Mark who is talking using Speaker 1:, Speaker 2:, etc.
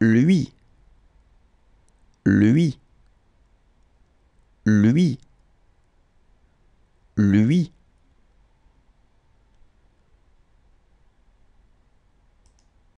Speaker 1: lui, lui, lui, lui.